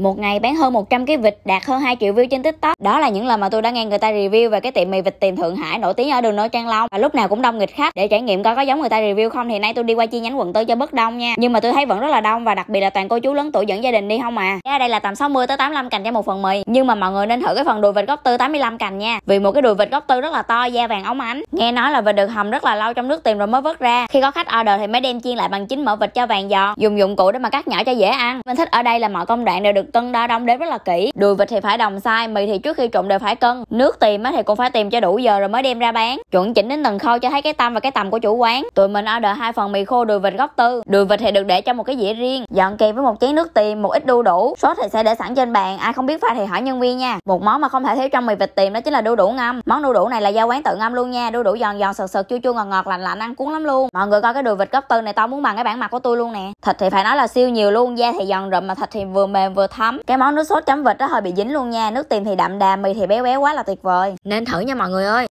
Một ngày bán hơn 100 cái vịt đạt hơn 2 triệu view trên TikTok. Đó là những lời mà tôi đã nghe người ta review về cái tiệm mì vịt tiền Thượng Hải nổi tiếng ở đường Nô Trang Long và lúc nào cũng đông nghịch khách để trải nghiệm coi có giống người ta review không thì nay tôi đi qua chi nhánh quận tư cho bất đông nha. Nhưng mà tôi thấy vẫn rất là đông và đặc biệt là toàn cô chú lớn tuổi dẫn gia đình đi không à. Giá đây là tầm 60 tới 85 cành cho một phần mì. Nhưng mà mọi người nên thử cái phần đùi vịt góc tư 85 cành nha. Vì một cái đùi vịt góc tư rất là to, da vàng óng ánh. Nghe nói là vịt được hầm rất là lâu trong nước tiềm rồi mới vớt ra. Khi có khách order thì mới đem chiên lại bằng chính mỡ vịt cho vàng giòn. Dùng dụng cụ để mà cắt nhỏ cho dễ ăn. Mình thích ở đây là mọi công đoạn đều được cân đo đong đếm rất là kỹ đùi vịt thì phải đồng sai mì thì trước khi trộn đều phải cân nước tìm thì cũng phải tìm cho đủ giờ rồi mới đem ra bán chuẩn chỉnh đến từng khâu cho thấy cái tâm và cái tầm của chủ quán tụi mình order hai phần mì khô đùi vịt góc tư đùi vịt thì được để trong một cái dĩa riêng dọn kèm với một chén nước tìm một ít đu đủ sốt thì sẽ để sẵn trên bàn ai không biết pha thì hỏi nhân viên nha một món mà không thể thiếu trong mì vịt tìm đó chính là đu đủ ngâm món đu đủ này là do quán tự ngâm luôn nha đu đủ giòn giòn sực sực chua chua ngọt ngọt lạnh lạnh ăn cuốn lắm luôn mọi người coi cái đùi vịt góc tư này tao muốn bằng cái bản mặt của tôi luôn nè thịt thì phải nói là siêu nhiều luôn da thì giòn rụm mà thịt thì vừa mềm vừa thơm thấm cái món nước sốt chấm vịt đó hơi bị dính luôn nha nước tìm thì đậm đà mì thì béo béo quá là tuyệt vời nên thử nha mọi người ơi